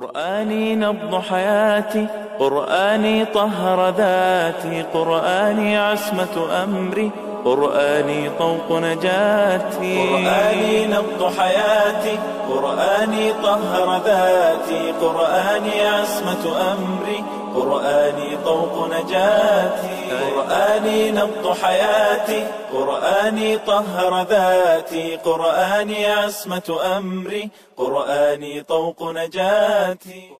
قرآني نبض حياتي قرآني طهر ذاتي قرآني عصمة أمري قرآني طوق نجاتي قرآني نبض حياتي قرآني طهر ذاتي قرآني عصمة أمري قرآني طوق نجاتي قرآني نبض حياتي قرآني طهر ذاتي قرآني عصمة أمري قرآني طوق نجاتي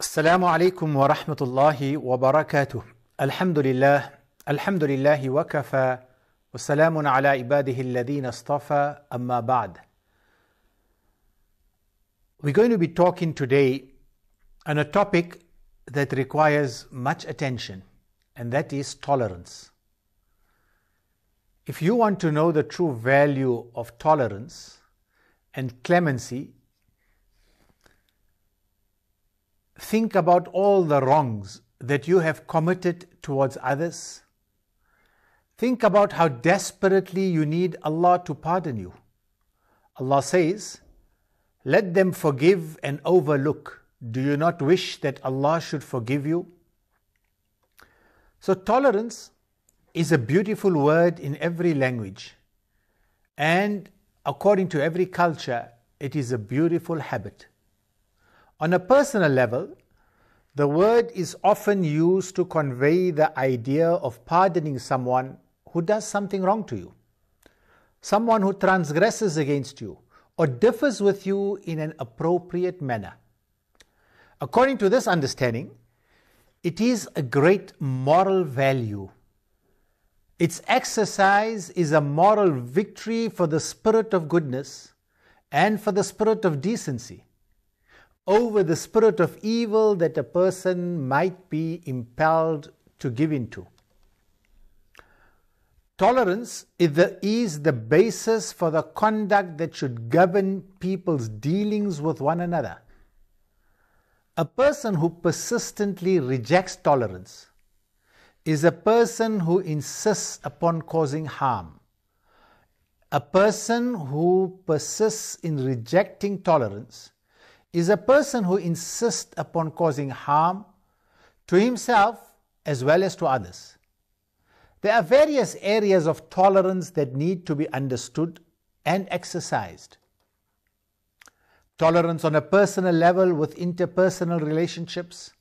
السلام عليكم ورحمة الله وبركاته الحمد لله الحمد لله وكفى وسلام على عباده الذين اصطفى أما بعد We're going to be talking today on a topic that requires much attention, and that is tolerance. If you want to know the true value of tolerance and clemency, think about all the wrongs that you have committed towards others. Think about how desperately you need Allah to pardon you. Allah says, let them forgive and overlook. Do you not wish that Allah should forgive you? So, tolerance is a beautiful word in every language, and according to every culture, it is a beautiful habit. On a personal level, the word is often used to convey the idea of pardoning someone who does something wrong to you, someone who transgresses against you, or differs with you in an appropriate manner. According to this understanding, it is a great moral value. Its exercise is a moral victory for the spirit of goodness and for the spirit of decency over the spirit of evil that a person might be impelled to give into. Tolerance is the, is the basis for the conduct that should govern people's dealings with one another. A person who persistently rejects tolerance is a person who insists upon causing harm. A person who persists in rejecting tolerance is a person who insists upon causing harm to himself as well as to others. There are various areas of tolerance that need to be understood and exercised. Tolerance on a personal level with interpersonal relationships,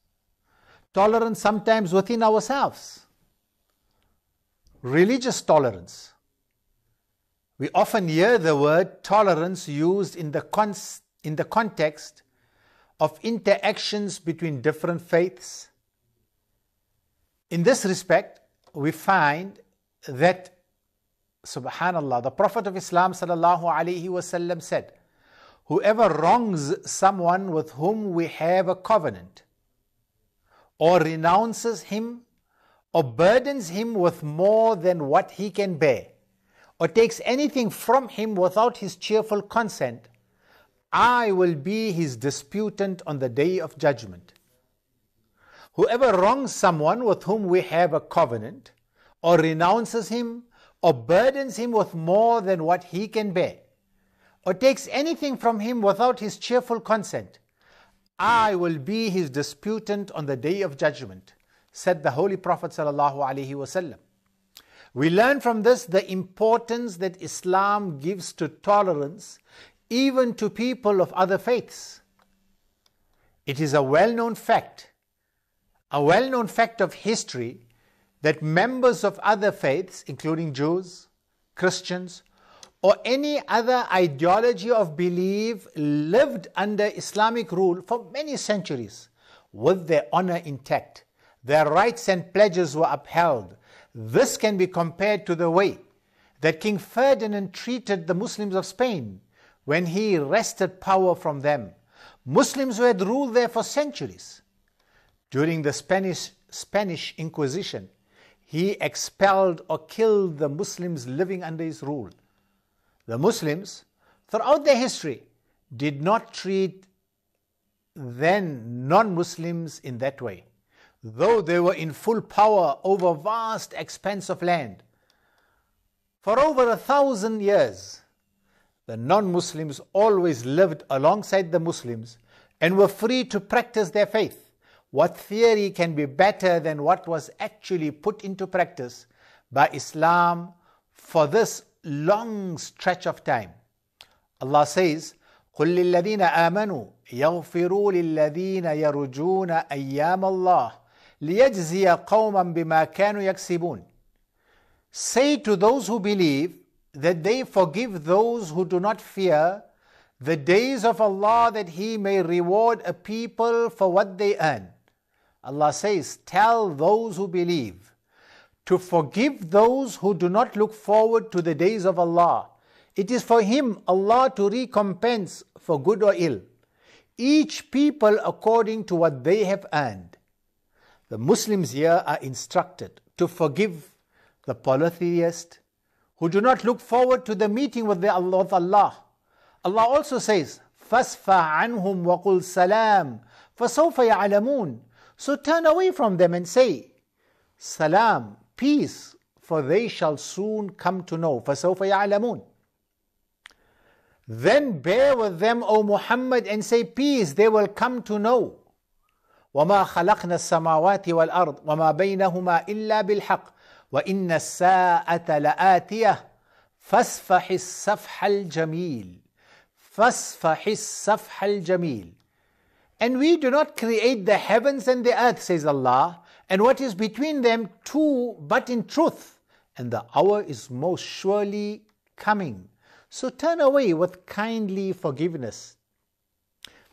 tolerance sometimes within ourselves, religious tolerance. We often hear the word tolerance used in the, con- in the context of interactions between different faiths. In this respect, we find that subhanallah the prophet of islam sallallahu alaihi wasallam said whoever wrongs someone with whom we have a covenant or renounces him or burdens him with more than what he can bear or takes anything from him without his cheerful consent I will be his disputant on the day of judgment. Whoever wrongs someone with whom we have a covenant, or renounces him, or burdens him with more than what he can bear, or takes anything from him without his cheerful consent, I will be his disputant on the day of judgment, said the Holy Prophet. wasallam. We learn from this the importance that Islam gives to tolerance, even to people of other faiths. It is a well known fact a well known fact of history that members of other faiths, including Jews, Christians, or any other ideology of belief, lived under Islamic rule for many centuries with their honor intact. Their rights and pledges were upheld. This can be compared to the way that King Ferdinand treated the Muslims of Spain when he wrested power from them. Muslims who had ruled there for centuries during the Spanish, Spanish Inquisition, he expelled or killed the Muslims living under his rule. The Muslims, throughout their history, did not treat then non Muslims in that way, though they were in full power over vast expanse of land. For over a thousand years, the non Muslims always lived alongside the Muslims and were free to practice their faith what theory can be better than what was actually put into practice by Islam for this long stretch of time. Allah says, قل للذين آمنوا يغفروا للذين يرجون أيام الله ليجزي قوما بما كانوا يكسبون Say to those who believe that they forgive those who do not fear the days of Allah that He may reward a people for what they earn. Allah says, Tell those who believe to forgive those who do not look forward to the days of Allah. It is for Him, Allah, to recompense for good or ill, each people according to what they have earned. The Muslims here are instructed to forgive the polytheist who do not look forward to the meeting with the Allah Allah. Allah also says, فَاسْفَعْ عَنْهُمْ وَقُلْ سَلَامٌ فَسَوْفَ يَعْلَمُونَ So turn away from them and say, Salam, peace, for they shall soon come to know. فسوف يعلمون. Then bear with them, O Muhammad, and say peace, they will come to know. وما خلقنا السماوات والأرض وما بينهما إلا بالحق وإن الساعة لآتية فاسفح السفح الجميل فاسفح السفح الجميل And we do not create the heavens and the earth, says Allah, and what is between them too, but in truth. And the hour is most surely coming. So turn away with kindly forgiveness.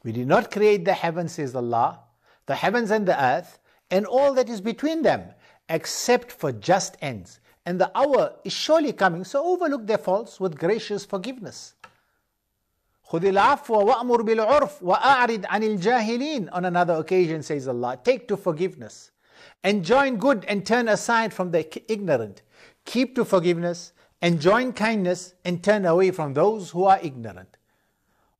We did not create the heavens, says Allah, the heavens and the earth, and all that is between them, except for just ends. And the hour is surely coming, so overlook their faults with gracious forgiveness. خذ العفو وأمر بالعرف وأعرض عن الجاهلين on another occasion says Allah take to forgiveness enjoin good and turn aside from the ignorant keep to forgiveness enjoin kindness and turn away from those who are ignorant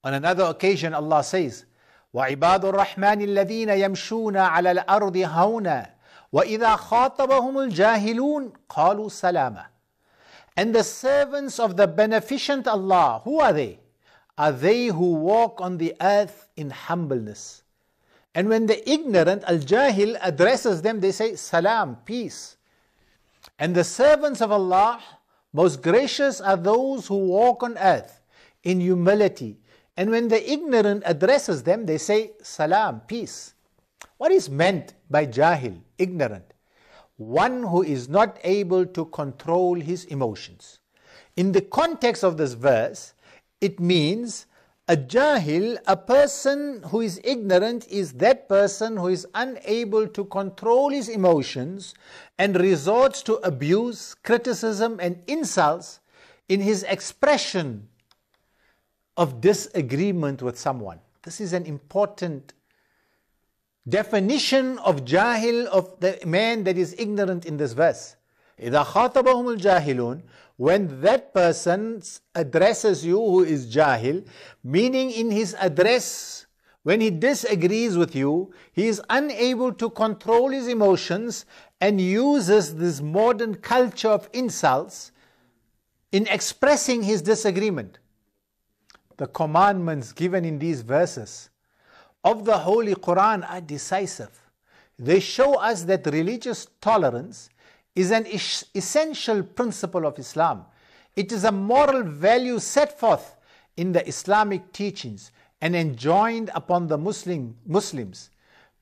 on another occasion Allah says وعباد الرحمن الذين يمشون على الأرض هونا وإذا خاطبهم الجاهلون قالوا سلاما And the servants of the beneficent Allah, who are they? are they who walk on the earth in humbleness. And when the ignorant, Al Jahil, addresses them, they say, Salam, peace. And the servants of Allah, most gracious are those who walk on earth in humility. And when the ignorant addresses them, they say, Salam, peace. What is meant by Jahil, ignorant? One who is not able to control his emotions. In the context of this verse, it means a jahil, a person who is ignorant, is that person who is unable to control his emotions and resorts to abuse, criticism, and insults in his expression of disagreement with someone. This is an important definition of jahil, of the man that is ignorant in this verse. إذا خاطبهم الجاهلون when that person addresses you who is jahil, meaning in his address, when he disagrees with you, he is unable to control his emotions and uses this modern culture of insults in expressing his disagreement. The commandments given in these verses of the Holy Quran are decisive. They show us that religious tolerance is an is- essential principle of Islam. It is a moral value set forth in the Islamic teachings and enjoined upon the Muslim, Muslims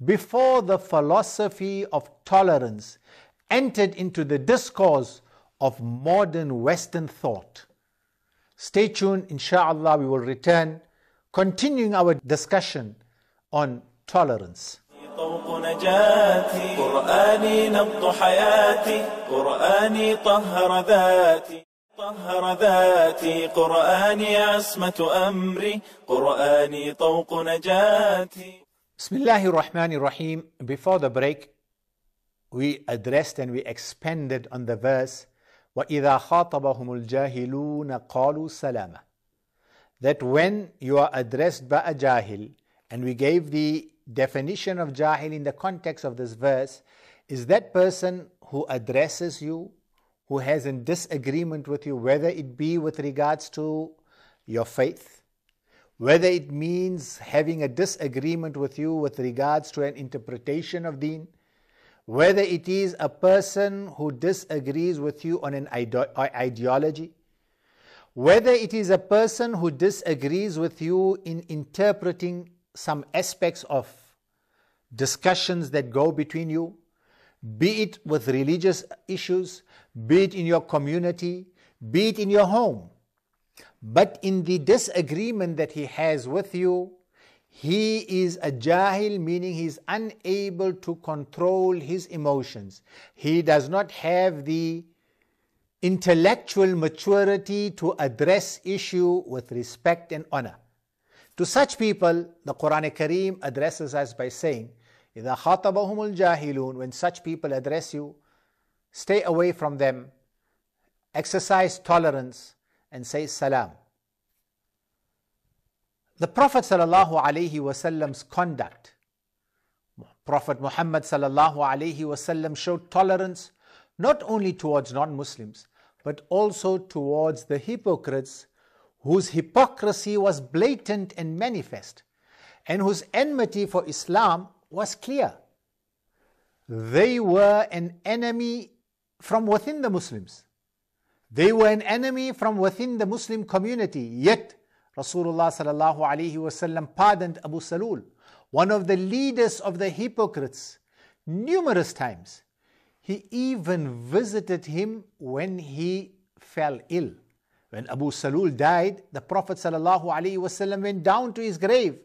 before the philosophy of tolerance entered into the discourse of modern Western thought. Stay tuned, inshallah, we will return continuing our discussion on tolerance. طوق نجاتي قرآني نبض حياتي قرآني طهر ذاتي طهر ذاتي قرآني عصمة أمري قرآني طوق نجاتي بسم الله الرحمن الرحيم Before the break we addressed and we expanded on the verse وَإِذَا خَاطَبَهُمُ الْجَاهِلُونَ قَالُوا سَلَامًا That when you are addressed by a jahil and we gave the definition of jahil in the context of this verse is that person who addresses you, who has a disagreement with you, whether it be with regards to your faith, whether it means having a disagreement with you with regards to an interpretation of deen, whether it is a person who disagrees with you on an ide- ideology, whether it is a person who disagrees with you in interpreting some aspects of discussions that go between you, be it with religious issues, be it in your community, be it in your home. But in the disagreement that he has with you, he is a jahil, meaning he is unable to control his emotions. He does not have the intellectual maturity to address issue with respect and honor. To such people, the Quran Kareem addresses us by saying, إِذَا خَاطَبَهُمُ الْجَاهِلُونَ When such people address you, stay away from them, exercise tolerance, and say salam. The Prophet Wasallam's conduct, Prophet Muhammad Wasallam showed tolerance not only towards non Muslims, but also towards the hypocrites whose hypocrisy was blatant and manifest, and whose enmity for Islam was clear. They were an enemy from within the Muslims. They were an enemy from within the Muslim community. Yet Rasulullah sallallahu alaihi wasallam pardoned Abu Salul, one of the leaders of the hypocrites, numerous times. He even visited him when he fell ill. When Abu Salul died, the Prophet sallallahu alaihi wasallam went down to his grave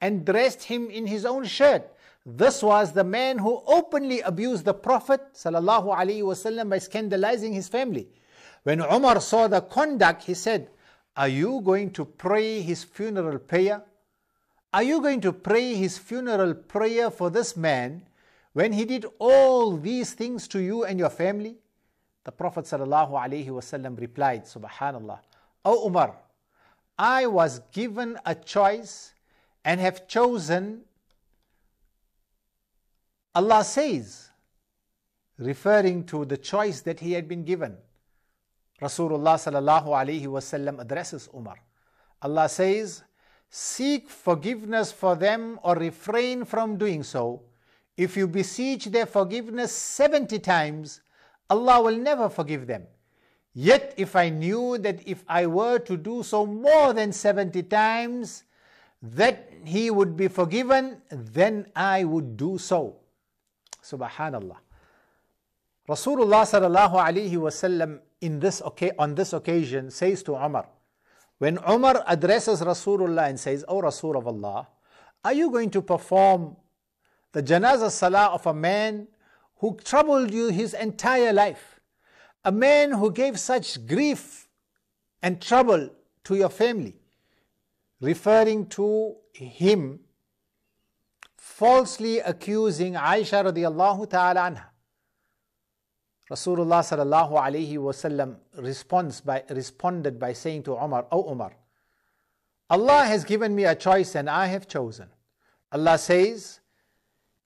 and dressed him in his own shirt this was the man who openly abused the Prophet وسلم, by scandalizing his family. When Umar saw the conduct, he said, Are you going to pray his funeral prayer? Are you going to pray his funeral prayer for this man when he did all these things to you and your family? The Prophet ﷺ replied, Subhanallah, O Umar, I was given a choice and have chosen Allah says, referring to the choice that he had been given. Rasulullah sallallahu alaihi wasallam addresses Umar. Allah says, "Seek forgiveness for them or refrain from doing so. If you beseech their forgiveness 70 times, Allah will never forgive them. Yet if I knew that if I were to do so more than 70 times, that he would be forgiven, then I would do so." Subhanallah. Rasulullah sallallahu alaihi wasallam in this on this occasion says to Umar, when Umar addresses Rasulullah and says, "O Rasul of Allah, are you going to perform the janazah salah of a man who troubled you his entire life, a man who gave such grief and trouble to your family?" Referring to him falsely accusing Aisha radiallahu ta'ala anha. Rasulullah sallallahu alayhi wasallam responds by, responded by saying to Umar, O oh Umar, Allah has given me a choice and I have chosen. Allah says,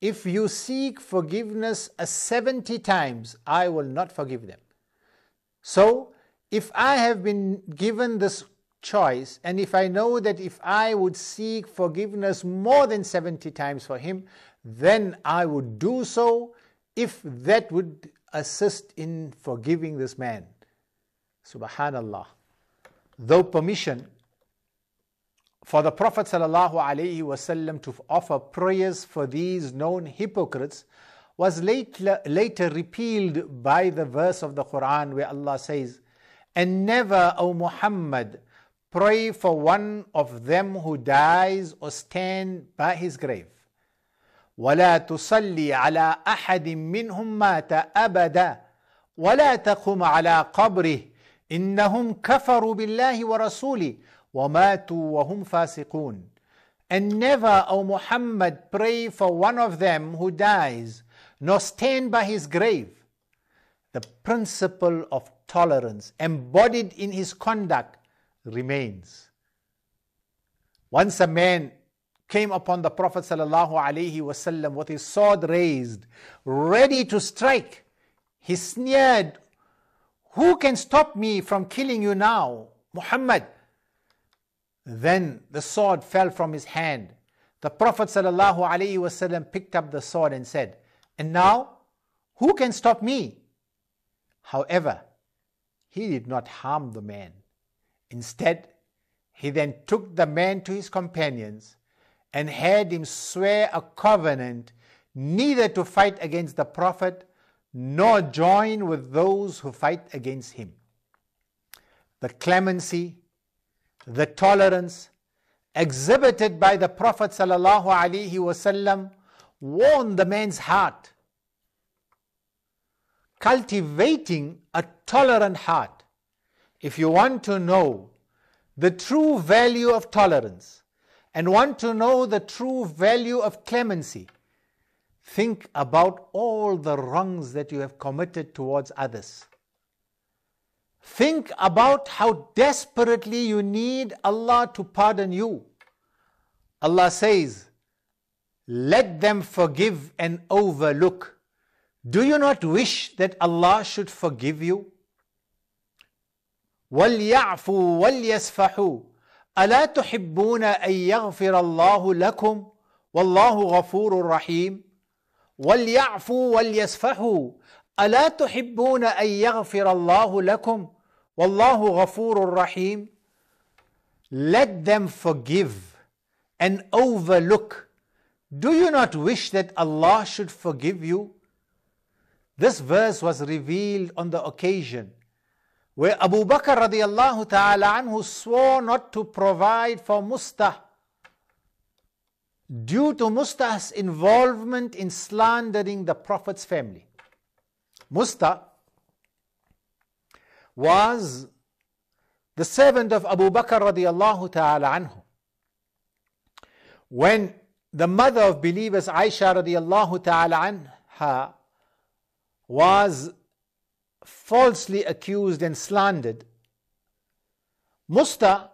If you seek forgiveness 70 times, I will not forgive them. So, if I have been given this choice, and if I know that if I would seek forgiveness more than 70 times for him, then I would do so if that would assist in forgiving this man. Subhanallah. Though permission for the Prophet ﷺ to offer prayers for these known hypocrites was later, later repealed by the verse of the Quran where Allah says, And never, O Muhammad, Pray for one of them who dies or stand by his grave. ولا تصلي على احد منهم مات ابدا ولا تقم على قبره انهم كفروا بالله ورسوله وماتوا وهم فاسقون And never, O Muhammad, pray for one of them who dies, nor stand by his grave. The principle of tolerance embodied in his conduct remains. Once a man came upon the Prophet وسلم, with his sword raised, ready to strike. He sneered, Who can stop me from killing you now, Muhammad? Then the sword fell from his hand. The Prophet ﷺ picked up the sword and said, And now, who can stop me? However, he did not harm the man. Instead, he then took the man to his companions and had him swear a covenant neither to fight against the prophet nor join with those who fight against him. The clemency, the tolerance exhibited by the Prophet ﷺ warmed the man's heart. Cultivating a tolerant heart if you want to know the true value of tolerance and want to know the true value of clemency, think about all the wrongs that you have committed towards others. Think about how desperately you need Allah to pardon you. Allah says, Let them forgive and overlook. Do you not wish that Allah should forgive you? وليعفوا وليسفحوا الا تحبون ان يغفر الله لكم والله غفور رحيم وليعفوا وليسفحوا الا تحبون ان يغفر الله لكم والله غفور رحيم let them forgive and overlook do you not wish that Allah should forgive you this verse was revealed on the occasion where Abu Bakr radiallahu ta'ala anhu swore not to provide for Musta, due to Musta's involvement in slandering the Prophet's family. Musta was the servant of Abu Bakr radiallahu ta'ala anhu. When the mother of believers Aisha radiallahu ta'ala anha was falsely accused and slandered, Musta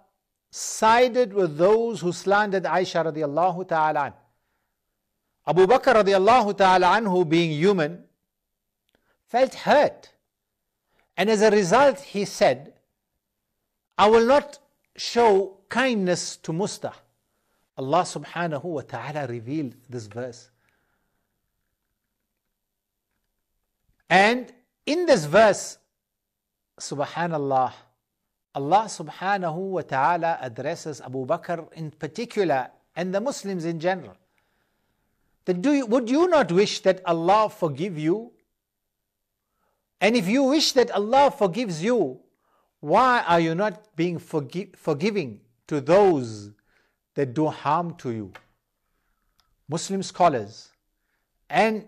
sided with those who slandered Aisha radiallahu ta'ala. Abu Bakr radiallahu ta'ala anhu being human felt hurt and as a result he said I will not show kindness to Musta. Allah subhanahu wa ta'ala revealed this verse. And in this verse, subhanallah, Allah subhanahu wa ta'ala addresses Abu Bakr in particular and the Muslims in general. That do you, would you not wish that Allah forgive you? And if you wish that Allah forgives you, why are you not being forgi- forgiving to those that do harm to you? Muslim scholars and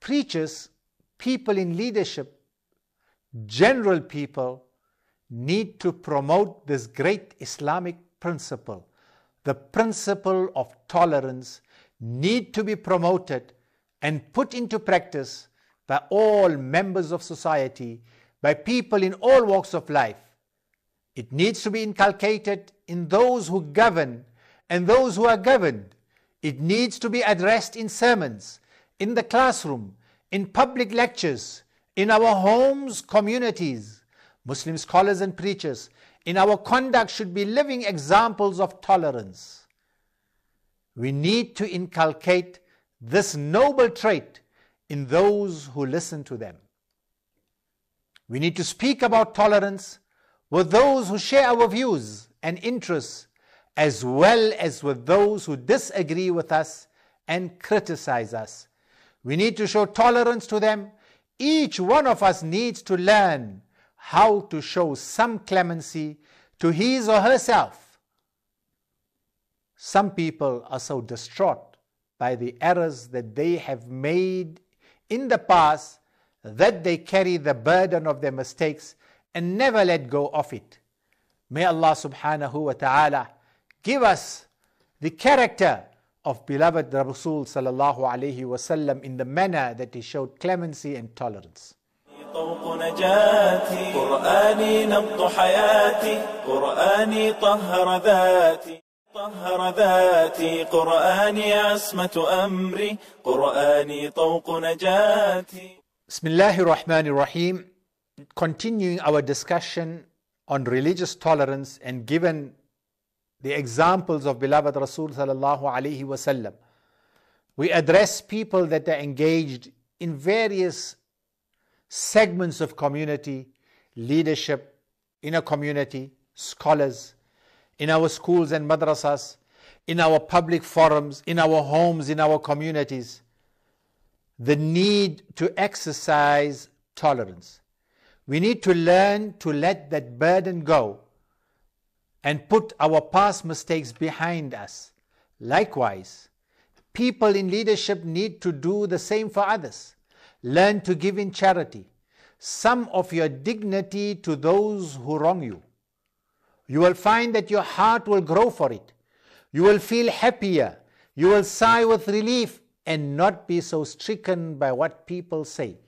preachers people in leadership, general people, need to promote this great Islamic principle. The principle of tolerance need to be promoted and put into practice by all members of society, by people in all walks of life. It needs to be inculcated in those who govern and those who are governed. It needs to be addressed in sermons, in the classroom, in public lectures, in our homes, communities, Muslim scholars and preachers, in our conduct should be living examples of tolerance. We need to inculcate this noble trait in those who listen to them. We need to speak about tolerance with those who share our views and interests, as well as with those who disagree with us and criticize us we need to show tolerance to them. Each one of us needs to learn how to show some clemency to his or herself. Some people are so distraught by the errors that they have made in the past that they carry the burden of their mistakes and never let go of it. May Allah subhanahu wa ta'ala give us the character of beloved Rasul sallallahu alayhi wasallam in the manner that he showed clemency and tolerance. طهر ذاتي قرآني أمري قرآني طوق نجاتي بسم الله الرحمن الرحيم Continuing our discussion on religious tolerance and given the examples of beloved Rasul sallallahu wasallam. We address people that are engaged in various segments of community, leadership in a community, scholars, in our schools and madrasas, in our public forums, in our homes, in our communities. The need to exercise tolerance. We need to learn to let that burden go and put our past mistakes behind us. Likewise, people in leadership need to do the same for others. Learn to give in charity, some of your dignity to those who wrong you. You will find that your heart will grow for it. You will feel happier. You will sigh with relief and not be so stricken by what people say.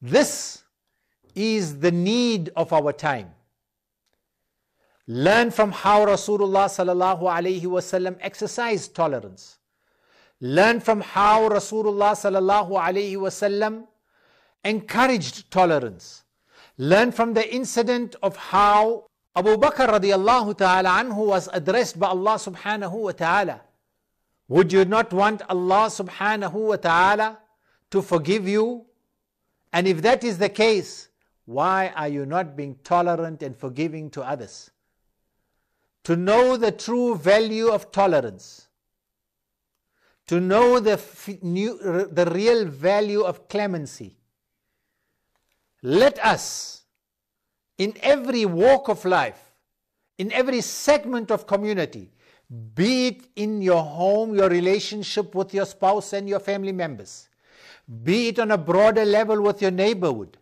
This is the need of our time. Learn from how Rasulullah sallallahu wasallam exercised tolerance. Learn from how Rasulullah sallallahu wasallam encouraged tolerance. Learn from the incident of how Abu Bakr radiallahu ta'ala anhu was addressed by Allah subhanahu wa ta'ala. Would you not want Allah subhanahu wa ta'ala to forgive you? And if that is the case, why are you not being tolerant and forgiving to others? to know the true value of tolerance, to know the, new, the real value of clemency. Let us, in every walk of life, in every segment of community, be it in your home, your relationship with your spouse and your family members, be it on a broader level with your neighborhood,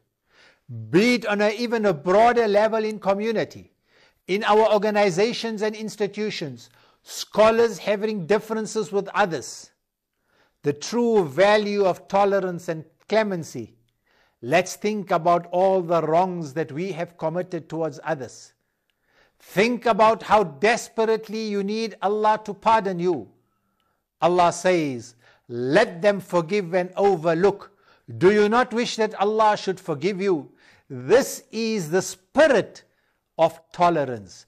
be it on an even a broader level in community, in our organizations and institutions, scholars having differences with others, the true value of tolerance and clemency. Let's think about all the wrongs that we have committed towards others. Think about how desperately you need Allah to pardon you. Allah says, Let them forgive and overlook. Do you not wish that Allah should forgive you? This is the spirit of tolerance.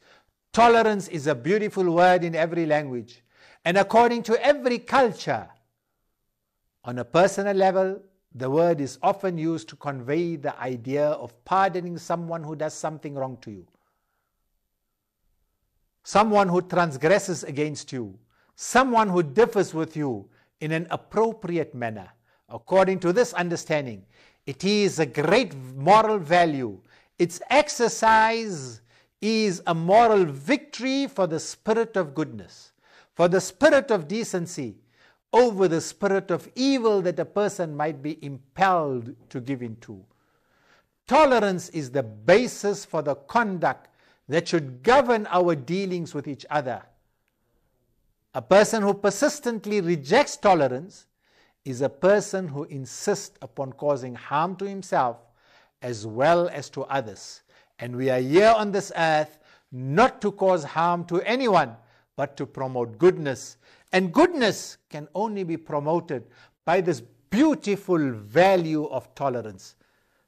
Tolerance is a beautiful word in every language. And according to every culture, on a personal level, the word is often used to convey the idea of pardoning someone who does something wrong to you, someone who transgresses against you, someone who differs with you in an appropriate manner. According to this understanding, it is a great moral value its exercise is a moral victory for the spirit of goodness, for the spirit of decency, over the spirit of evil that a person might be impelled to give in to. Tolerance is the basis for the conduct that should govern our dealings with each other. A person who persistently rejects tolerance is a person who insists upon causing harm to himself as well as to others. And we are here on this earth not to cause harm to anyone, but to promote goodness. And goodness can only be promoted by this beautiful value of tolerance.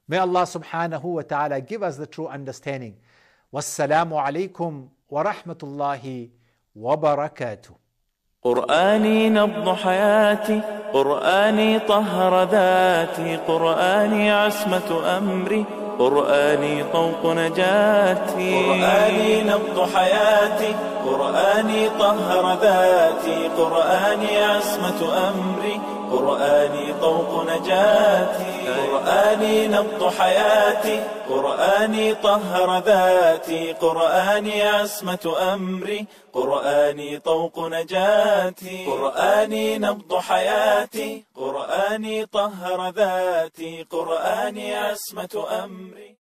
May Allah subhanahu wa ta'ala give us the true understanding. Wassalamu alaikum wa rahmatullahi wa barakatuh. قرآني نبض حياتي قرآني طهر ذاتي قرآني عصمة أمري قرآني طوق نجاتي قرآني نبض حياتي قرآني طهر ذاتي قرآني عصمة أمري قرآني طوق نجاتي قرآني نبض حياتي قرآني طهر ذاتي قرآني عصمة أمري قرآني طوق نجاتي قرآني نبض حياتي قرآني طهر ذاتي قرآني عصمة أمري